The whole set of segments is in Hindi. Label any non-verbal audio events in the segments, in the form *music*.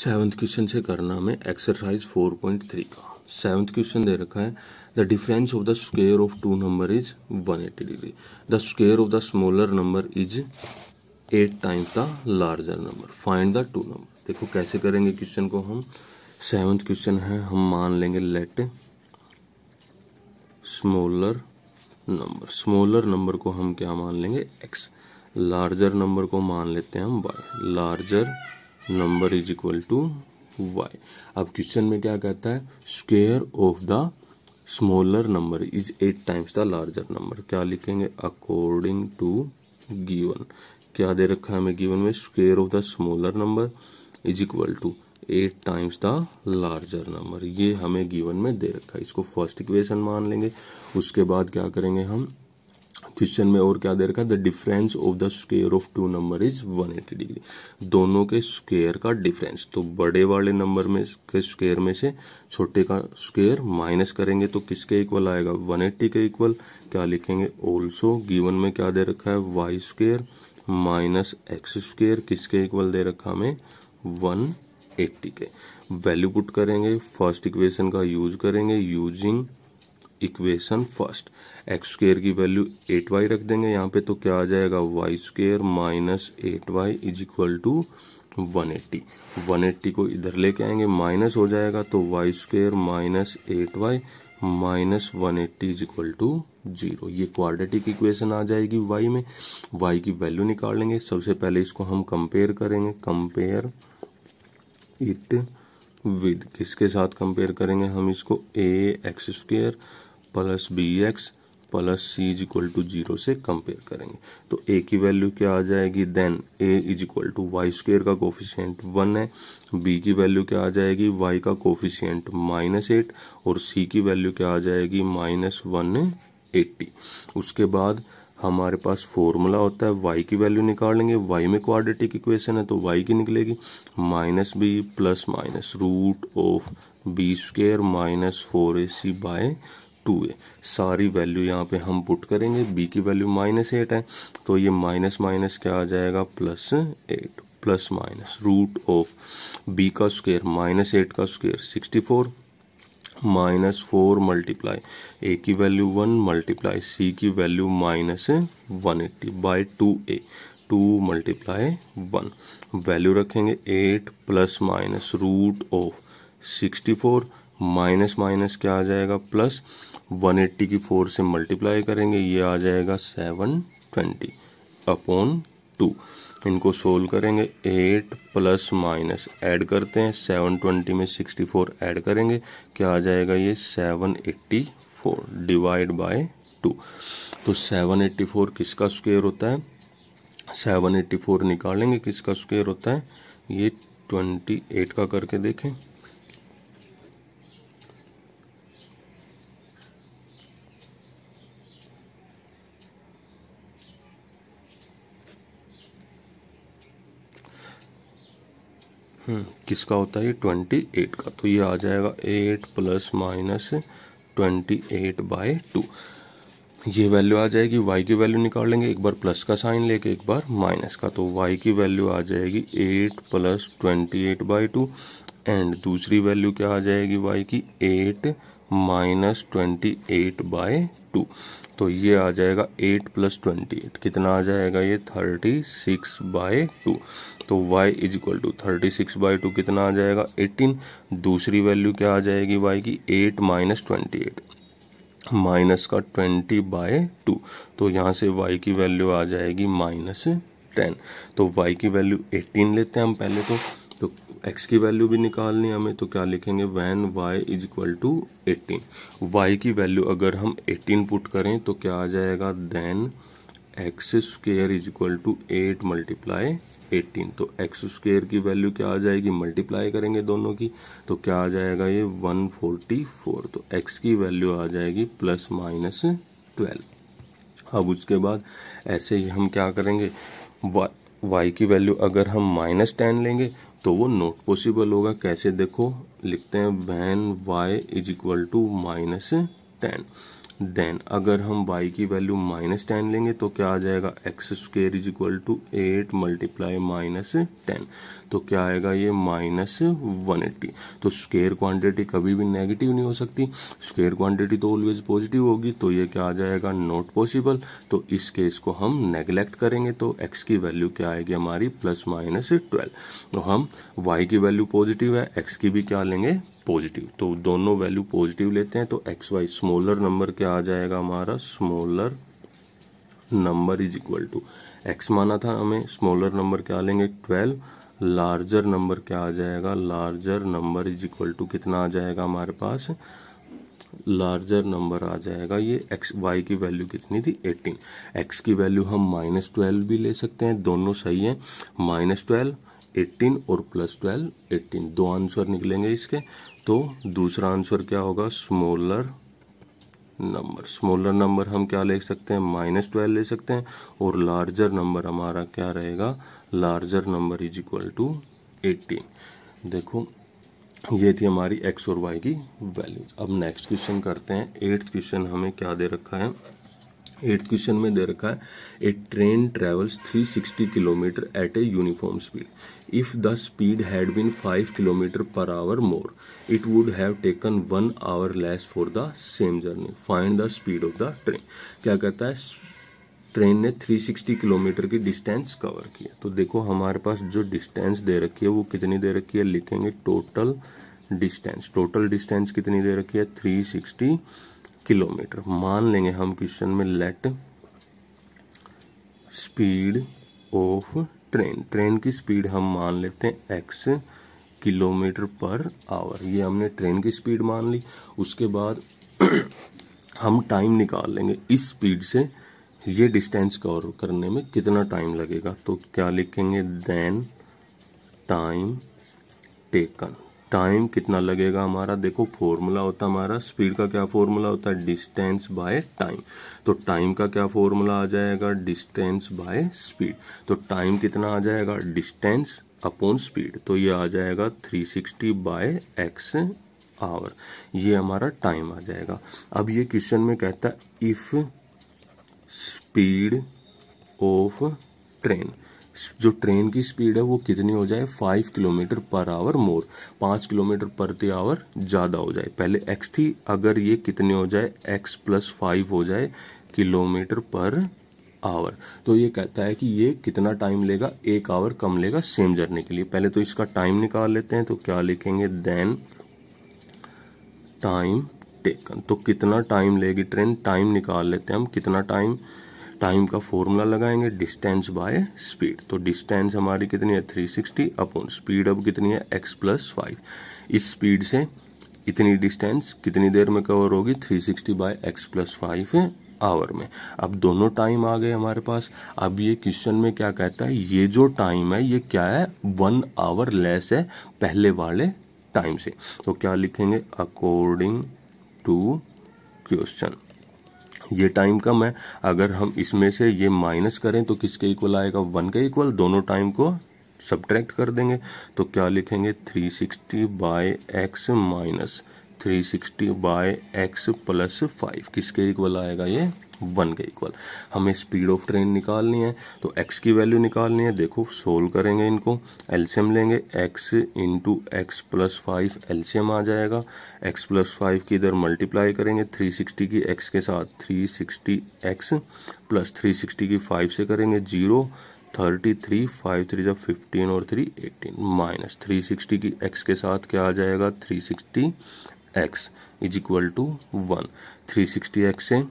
सेवन्थ क्वेश्चन से करना हमें एक्सरसाइज फोर पॉइंट थ्री का सेवन्थ क्वेश्चन दे रखा है the difference of the square of two number is one eighty degree the square of the smaller number is eight times the larger number find the two number देखो कैसे करेंगे क्वेश्चन को हम सेवन्थ क्वेश्चन है हम मान लेंगे let smaller number smaller number को हम क्या मान लेंगे एक्स लार्जर नंबर को मान लेते हैं हम Y larger number is equal to Y अब क्वेश्चन में क्या कहता है square of the smaller number is eight times the larger number क्या लिखेंगे अकॉर्डिंग टू गिवन क्या दे रखा है हमें गिवन में square of the smaller number is equal to eight times the larger number ये हमें गिवन में दे रखा है इसको फर्स्ट इक्वेशन मान लेंगे उसके बाद क्या करेंगे हम क्वेश्चन में और क्या दे रखा है the difference of the square of two number is 180 degree दोनों के स्क्वेयर का डिफरेंस तो बड़े वाले नंबर में के स्क्वेयर में से छोटे का स्क्वेयर माइनस करेंगे तो किसके इक्वल आएगा 180 के इक्वल क्या लिखेंगे ऑल्सो गिवन में क्या दे रखा है Y square minus X square किसके इक्वल दे रखा हमें वन एट्टी के वैल्यू पुट करेंगे फर्स्ट इक्वेशन का यूज करेंगे using equation first X square की वैल्यू एट वाई रख देंगे यहाँ पे तो क्या आ जाएगा Y square minus eight Y is equal to one eighty one eighty को इधर लेके आएंगे माइनस हो जाएगा तो Y square minus eight Y minus one eighty is equal to zero ये क्वाड्रेटिक इक्वेशन आ जाएगी वाई में वाई की वैल्यू निकाल लेंगे सबसे पहले इसको हम कंपेयर करेंगे कंपेयर इट विद किसके साथ कंपेयर करेंगे हम इसको ए x square plus B x plus C is equal to zero से कंपेयर करेंगे तो ए की वैल्यू क्या आ जाएगी then A is equal to y square का कोफिशियंट वन है बी की वैल्यू क्या आ जाएगी वाई का कोफिशियंट माइनस एट और सी की वैल्यू क्या आ जाएगी माइनस वन एट्टी उसके बाद हमारे पास फॉर्मूला होता है वाई की वैल्यू निकाल लेंगे वाई में क्वाड्रेटिक इक्वेशन है तो वाई की निकलेगी minus b plus minus root of b square minus four a c by two a सारी वैल्यू यहाँ पे हम पुट करेंगे बी की वैल्यू माइनस एट है तो ये माइनस माइनस क्या आ जाएगा plus eight plus minus root of b का स्क्वेयर माइनस एट का square sixty four minus four multiply a की वैल्यू वन मल्टीप्लाई सी की value minus one eighty by two a two multiply one value रखेंगे eight plus minus root of sixty four minus minus क्या आ जाएगा प्लस 180 की फोर से मल्टीप्लाई करेंगे ये आ जाएगा 720 अपॉन टू इनको सोल्व करेंगे एट प्लस माइनस ऐड करते हैं सेवन ट्वेंटी में सिक्सटी फोर ऐड करेंगे क्या आ जाएगा ये seven eighty four divide by two तो सेवन एट्टी फोर किसका स्क्वेयर होता है सेवन एट्टी फोर निकालेंगे किसका स्क्वेयर होता है ये ट्वेंटी एट का करके देखें हम्म, किसका होता है ट्वेंटी एट का तो ये आ जाएगा eight plus minus twenty eight by two ये वैल्यू आ जाएगी वाई की वैल्यू निकाल लेंगे एक बार प्लस का साइन लेके एक बार माइनस का तो वाई की वैल्यू आ जाएगी eight plus twenty eight by two and दूसरी वैल्यू क्या आ जाएगी वाई की eight minus twenty eight by two तो ये आ जाएगा एट प्लस ट्वेंटी एट कितना आ जाएगा ये थर्टी सिक्स बाय टू तो y is equal to thirty six by two कितना आ जाएगा एटीन दूसरी वैल्यू क्या आ जाएगी y की eight minus twenty eight minus का ट्वेंटी बाय टू तो यहाँ से y की वैल्यू आ जाएगी माइनस टेन तो y की वैल्यू एटीन लेते हैं हम पहले तो तो x की वैल्यू भी निकालनी हमें तो क्या लिखेंगे when y is equal to eighteen y की वैल्यू अगर हम एटीन पुट करें तो क्या आ जाएगा then x square is equal to eight multiply eighteen तो एक्स स्क्र की वैल्यू क्या आ जाएगी मल्टीप्लाई करेंगे दोनों की तो क्या आ जाएगा ये वन फोर्टी फोर तो एक्स की वैल्यू आ जाएगी प्लस माइनस ट्वेल्व अब उसके बाद ऐसे ही हम क्या करेंगे वाई की वैल्यू अगर हम माइनस टेन लेंगे तो वो नॉट पॉसिबल होगा कैसे देखो लिखते हैं when y is equal to minus ten then अगर हम y की वैल्यू माइनस टेन लेंगे तो क्या आ जाएगा x square is equal to eight multiply minus ten तो क्या आएगा ये माइनस वन एट्टी तो स्क्र क्वांटिटी कभी भी नेगेटिव नहीं हो सकती स्क्र क्वांटिटी तो ऑलवेज पॉजिटिव होगी तो ये क्या आ जाएगा नॉट पॉसिबल तो इस केस को हम नेग्लेक्ट करेंगे तो एक्स की वैल्यू क्या आएगी हमारी प्लस माइनस ट्वेल्व तो हम वाई की वैल्यू पॉजिटिव है एक्स की भी क्या लेंगे पॉजिटिव तो दोनों वैल्यू पॉजिटिव लेते हैं तो एक्स वाई स्मॉलर नंबर क्या आ जाएगा हमारा smaller number is equal to x माना था हमें स्मॉलर नंबर क्या लेंगे ट्वेल्व लार्जर नंबर क्या आ जाएगा larger number is equal to कितना आ जाएगा हमारे पास लार्जर नंबर आ जाएगा ये एक्स वाई की वैल्यू कितनी थी एटीन एक्स की वैल्यू हम माइनस ट्वेल्व भी ले सकते हैं दोनों सही है माइनस ट्वेल्व एटीन और प्लस ट्वेल्व एटीन दो आंसर निकलेंगे इसके तो दूसरा आंसर क्या होगा स्मॉलर नंबर स्मॉलर नंबर हम क्या ले सकते हैं माइनस ट्वेल्व ले सकते हैं और लार्जर नंबर हमारा क्या रहेगा larger number is equal to eighteen देखो ये थी हमारी एक्स और वाई की वैल्यूज अब नेक्स्ट क्वेश्चन करते हैं एट्थ क्वेश्चन हमें क्या दे रखा है एट्थ क्वेश्चन में दे रखा है a train travels 360 kilometre at a uniform speed if the speed had been 5 kilometre per hour more it would have taken one hour less for the same journey find the speed of the train क्या कहता है ट्रेन ने 360 किलोमीटर की डिस्टेंस कवर किया तो देखो हमारे पास जो डिस्टेंस दे रखी है वो कितनी दे रखी है लिखेंगे टोटल डिस्टेंस टोटल डिस्टेंस कितनी दे रखी है सिक्सटी किलोमीटर मान लेंगे हम क्वेश्चन में let speed of train train की स्पीड हम मान लेते हैं एक्स किलोमीटर पर आवर ये हमने ट्रेन की स्पीड मान ली उसके बाद *clears throat* हम टाइम निकाल लेंगे इस स्पीड से ये डिस्टेंस कवर करने में कितना टाइम लगेगा तो क्या लिखेंगे देन टाइम टेकन टाइम कितना लगेगा हमारा देखो फॉर्मूला होता हमारा स्पीड का क्या फॉर्मूला होता है डिस्टेंस बाय टाइम तो टाइम का क्या फॉर्मूला आ जाएगा डिस्टेंस बाय स्पीड तो टाइम कितना आ जाएगा डिस्टेंस अपॉन स्पीड तो ये आ जाएगा 360 सिक्सटी बाय एक्स आवर ये हमारा टाइम आ जाएगा अब ये क्वेश्चन में कहता है इफ स्पीड ऑफ ट्रेन जो ट्रेन की स्पीड है वो कितनी हो जाए five kilometre per hour more पाँच किलोमीटर प्रति आवर ज़्यादा हो जाए पहले एक्स थी अगर ये कितनी हो जाए एक्स प्लस फाइव हो जाए किलोमीटर पर आवर तो ये कहता है कि ये कितना टाइम लेगा एक आवर कम लेगा सेम जर्नी के लिए पहले तो इसका टाइम निकाल लेते हैं तो क्या लिखेंगे देन टाइम टेकन तो कितना टाइम लेगी ट्रेन टाइम निकाल लेते हैं हम कितना टाइम टाइम का फॉर्मूला लगाएंगे डिस्टेंस बाय स्पीड तो डिस्टेंस हमारी कितनी है 360 अपॉन स्पीड अब कितनी है x प्लस फाइव इस स्पीड से इतनी डिस्टेंस कितनी देर में कवर होगी 360 sixty by x plus five hour में अब दोनों टाइम आ गए हमारे पास अब ये क्वेश्चन में क्या कहता है ये जो टाइम है ये क्या है वन आवर लेस है पहले वाले टाइम से तो क्या लिखेंगे अकॉर्डिंग टू क्वेश्चन ये टाइम कम है अगर हम इसमें से ये माइनस करें तो किसके इक्वल आएगा वन के इक्वल दोनों टाइम को सब्ट्रैक्ट कर देंगे तो क्या लिखेंगे 360 sixty by x minus three sixty by x plus five किसके इक्वल आएगा ये वन के इक्वल हमें स्पीड ऑफ ट्रेन निकालनी है तो एक्स की वैल्यू निकालनी है देखो सोल्व करेंगे इनको एल्शियम लेंगे x into x plus five LCM आ जाएगा एक्स प्लस फाइव की इधर मल्टीप्लाई करेंगे थ्री सिक्सटी की एक्स के साथ three sixty x plus three sixty की फाइव से करेंगे zero thirty three five three जब फिफ्टीन और three eighteen minus three sixty की एक्स के साथ क्या आ जाएगा three sixty x is equal to one three sixty x से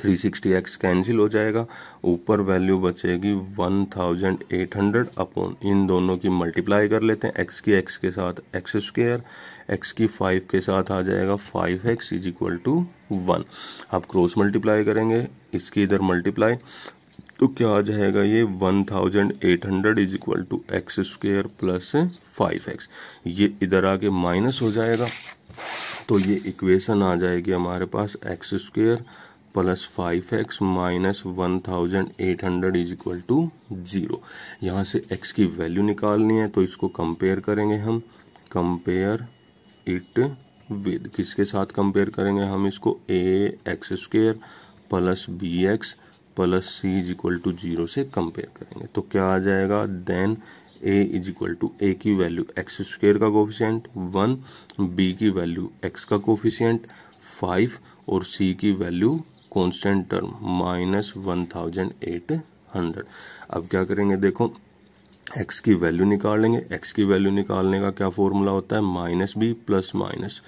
थ्री सिक्सटी एक्स कैंसिल हो जाएगा ऊपर वैल्यू बचेगी one thousand eight hundred upon इन दोनों की मल्टीप्लाई कर लेते हैं एक्स की एक्स के साथ एक्स स्क्वेयर एक्स की फाइव के साथ आ जाएगा five x is equal to one आप क्रॉस मल्टीप्लाई करेंगे इसकी इधर मल्टीप्लाई तो क्या आ जाएगा ये one thousand eight hundred is equal to x square plus five x ये इधर आके माइनस हो जाएगा तो ये इक्वेशन आ जाएगी हमारे पास x square plus five x minus one thousand eight hundred is equal to zero यहाँ से एक्स की वैल्यू निकालनी है तो इसको कंपेयर करेंगे हम कंपेयर इट विद किसके साथ कंपेयर करेंगे हम इसको ए x square plus B x plus C is equal to zero से कंपेयर करेंगे तो क्या आ जाएगा then A is equal to A की वैल्यू एक्स स्क्वेयर का कोफिशियंट वन बी की वैल्यू एक्स का कोफिशियंट फाइव और सी की value constant term minus one thousand eight hundred अब क्या करेंगे देखो एक्स की वैल्यू निकाल लेंगे एक्स की वैल्यू निकालने का क्या फॉर्मूला होता है minus b plus minus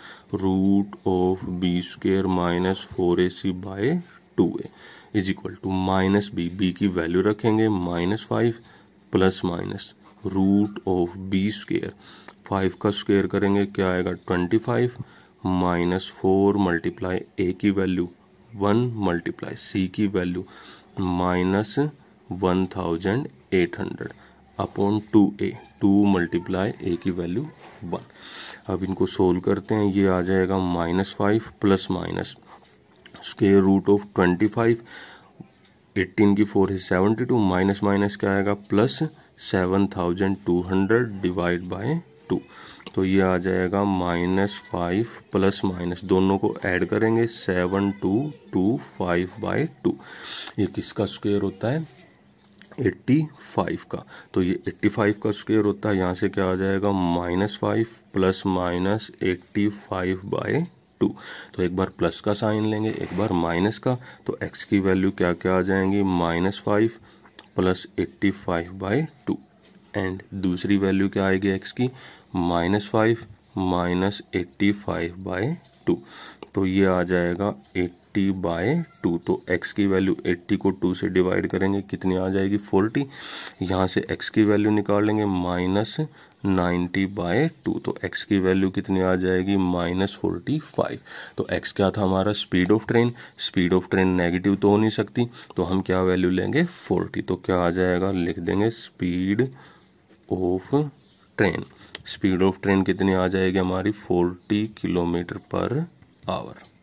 root of b square minus four a c by two a is equal to minus b b की वैल्यू रखेंगे minus five plus minus root of b square five का स्क्वेयर करेंगे क्या आएगा twenty five minus four multiply a की वैल्यू वन मल्टीप्लाई सी की value minus one thousand eight hundred upon two a two multiply a की वैल्यू वन अब इनको सोल्व करते हैं ये आ जाएगा minus five plus minus square root of twenty five eighteen की फोर है सेवेंटी टू माइनस माइनस क्या आएगा plus seven thousand two hundred divide by two तो ये आ जाएगा माइनस फाइव प्लस माइनस दोनों को ऐड करेंगे seven two two five by two ये किसका स्क्वेयर होता है एट्टी फाइव का तो ये एट्टी फाइव का स्क्वेयर होता है यहाँ से क्या आ जाएगा minus five plus minus eighty five by two तो एक बार प्लस का साइन लेंगे एक बार माइनस का तो एक्स की वैल्यू क्या क्या आ जाएंगी minus five plus eighty five by two and दूसरी वैल्यू क्या आएगी एक्स की minus five minus eighty five by two तो ये आ जाएगा एट एट्टी बाय टू तो एक्स की वैल्यू एट्टी को टू से डिवाइड करेंगे कितनी आ जाएगी फोर्टी यहाँ से एक्स की वैल्यू निकाल लेंगे माइनस नाइन्टी बाय टू तो एक्स की वैल्यू कितनी आ जाएगी माइनस फोर्टी फाइव तो एक्स क्या था हमारा speed of train speed of train negative तो हो नहीं सकती तो हम क्या वैल्यू लेंगे फोर्टी तो क्या आ जाएगा लिख देंगे speed of train speed of train कितनी आ जाएगी हमारी फोर्टी किलोमीटर पर आवर